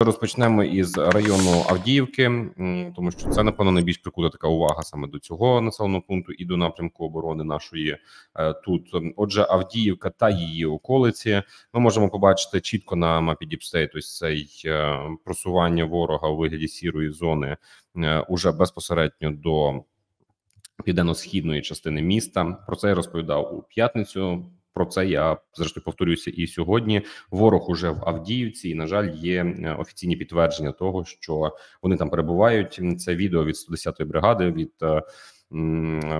Розпочнемо із району Авдіївки, тому що це напевно найбільш прикута така увага саме до цього населеного пункту і до напрямку оборони нашої е, тут. Отже, Авдіївка та її околиці ми можемо побачити чітко на мапі Діпстейт ось цей е, просування ворога у вигляді сірої зони е, уже безпосередньо до південно-східної частини міста. Про це я розповідав у п'ятницю про це я зрештою повторююся. І сьогодні ворог уже в Авдіївці. І на жаль, є е, офіційні підтвердження того, що вони там перебувають. Це відео від 110-ї бригади від е,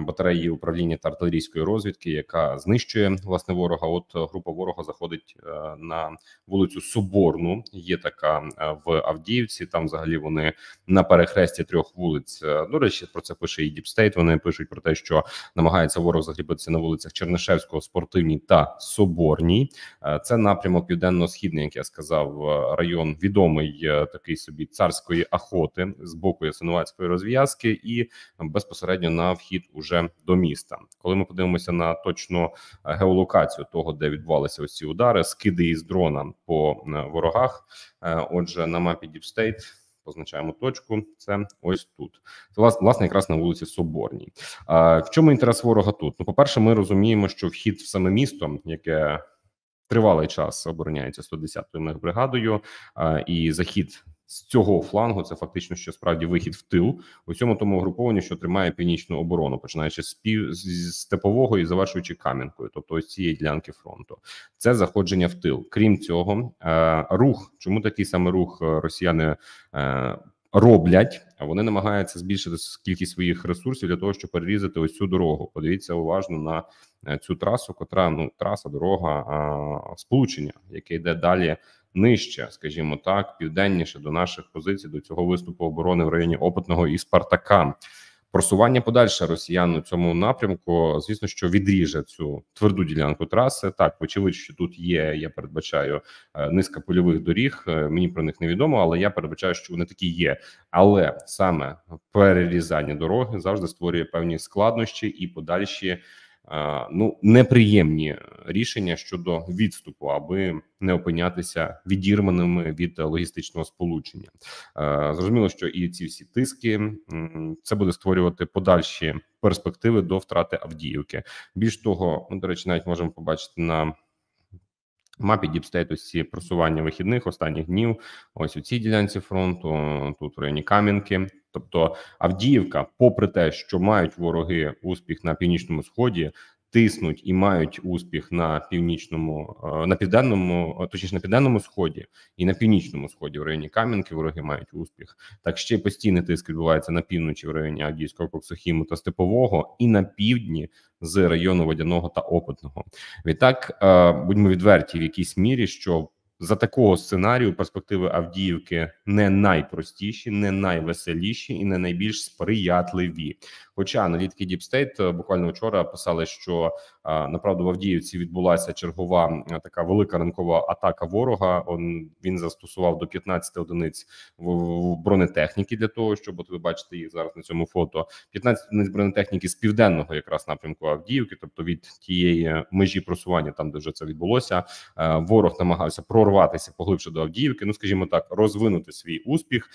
батареї управління та артилерійської розвідки, яка знищує власне ворога. От е, група ворога заходить е, на вулицю Соборну. Є така е, в Авдіївці. Там взагалі вони на перехресті трьох вулиць. До речі, про це пише і Діпстейт. Вони пишуть про те, що намагається ворог закріпитися на вулицях Чернишевського, спортивній та Соборній. Це напрямок південно-східний, як я сказав, район відомий такий собі царської охоти з боку Ясинуватської розв'язки, і безпосередньо на вхід уже до міста. Коли ми подивимося на точну е, геолокацію того, де відбувалися ось ці удари, скиди із дрона по е, ворогах. Е, отже, на мапі Діпстейт. Позначаємо точку, це ось тут. Це власне якраз на вулиці Соборній. в чому інтерес ворога тут? Ну, по-перше, ми розуміємо, що вхід в саме місто, яке тривалий час обороняється 110-ю мехбригадою, і захід з цього флангу це фактично що справді вихід в тил у цьому тому угрупованні, що тримає північну оборону, починаючи з пів з степового і завершуючи кам'янкою, тобто ось цієї ділянки фронту, це заходження в тил. Крім цього, е, рух, чому такий саме рух е, росіяни е, роблять? вони намагаються збільшити кількість своїх ресурсів для того, щоб перерізати ось цю дорогу. Подивіться уважно на е, цю трасу, котра ну траса, дорога а, сполучення, яке йде далі нижче, скажімо так, південніше до наших позицій, до цього виступу оборони в районі Опитного і Спартака. Просування подальше росіян у цьому напрямку, звісно, що відріже цю тверду ділянку траси. Так, очевидно, що тут є. Я передбачаю е, низка польових доріг. Е, мені про них невідомо, але я передбачаю, що вони такі є. Але саме перерізання дороги завжди створює певні складнощі і подальші. Е, ну неприємні рішення щодо відступу, аби не опинятися відірваними від логістичного сполучення. Е, зрозуміло, що і ці всі тиски це буде створювати подальші перспективи до втрати Авдіївки. Більш того, ми, до речі, навіть можемо побачити на Мапі діпстейт ось ці просування вихідних останніх днів. Ось у цій ділянці фронту, тут в районі Кам'янки. Тобто Авдіївка, попри те, що мають вороги успіх на північному сході, тиснуть і мають успіх на північному, е, на південному, е, точніше на південному сході і на північному сході в районі Кам'янки вороги мають успіх. Так ще постійний тиск відбувається на півночі в районі Авдійського Коксохіму та Степового, і на півдні з району водяного та опитного. Відтак е, будьмо відверті в якійсь мірі, що за такого сценарію перспективи Авдіївки не найпростіші, не найвеселіші і не найбільш сприятливі. Хоча аналітики Діпстейт буквально вчора писали, що е, направду в Авдіївці відбулася чергова е, така велика ранкова атака ворога. Он він застосував до 15 одиниць бронетехніки для того, щоб от ви бачите їх зараз на цьому фото. 15 одиниць бронетехніки з південного якраз напрямку Авдіївки, тобто від тієї межі просування, там де вже це відбулося. Е, ворог намагався про прорватися поглибше до Авдіївки. Ну скажімо так, розвинути свій успіх,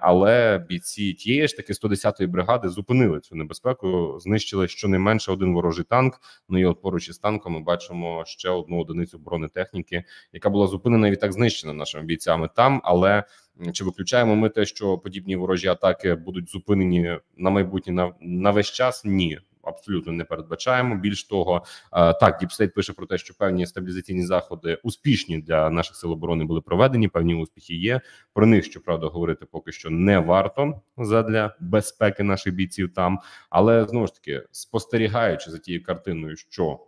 але бійці тієї ж таки 110-ї бригади зупинили цю небезпеку, знищили щонайменше один ворожий танк. Ну і от поруч із танком ми бачимо ще одну одиницю бронетехніки, яка була зупинена і так знищена нашими бійцями там, але. Чи виключаємо ми те, що подібні ворожі атаки будуть зупинені на майбутнє на, на весь час? Ні, абсолютно не передбачаємо. Більш того, е, так Діпстейт пише про те, що певні стабілізаційні заходи успішні для наших сил оборони були проведені. Певні успіхи є. Про них щоправда говорити поки що не варто задля безпеки наших бійців там, але знову ж таки спостерігаючи за тією картиною, що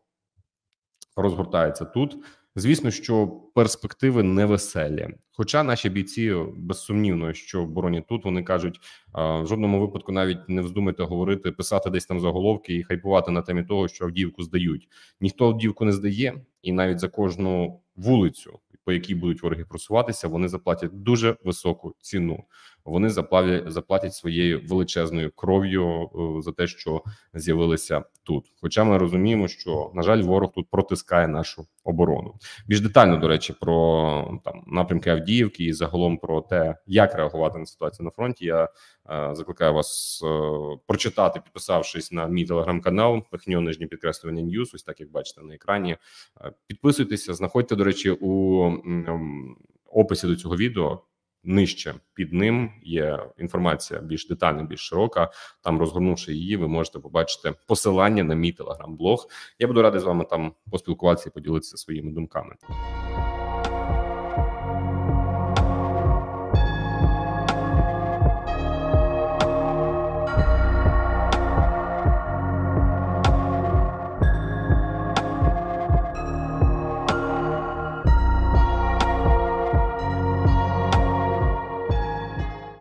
розгортається тут. Звісно, що перспективи невеселі. Хоча наші бійці безсумнівно, що обороні тут вони кажуть в жодному випадку, навіть не вздумайте говорити, писати десь там заголовки і хайпувати на темі того, що Авдіївку здають. Ніхто Авдіївку не здає, і навіть за кожну вулицю, по якій будуть вороги просуватися, вони заплатять дуже високу ціну вони заплавлять заплатять своєю величезною кров'ю е, за те, що з'явилися тут. Хоча ми розуміємо, що на жаль, ворог тут протискає нашу оборону. Більш детально до речі, про там напрямки Авдіївки і загалом про те, як реагувати на ситуацію на фронті. Я е, закликаю вас е, прочитати, підписавшись на мій телеграм-канал, пихньо нижнє підкреслювання Ньюс. Ось так як бачите на екрані. Е, підписуйтеся, знаходьте до речі, у описі до цього відео нижче. Під ним є інформація більш детальна, більш широка. Там розгорнувши її, ви можете побачити посилання на мій телеграм-блог. Я буду радий з вами там поспілкуватися і поділитися своїми думками.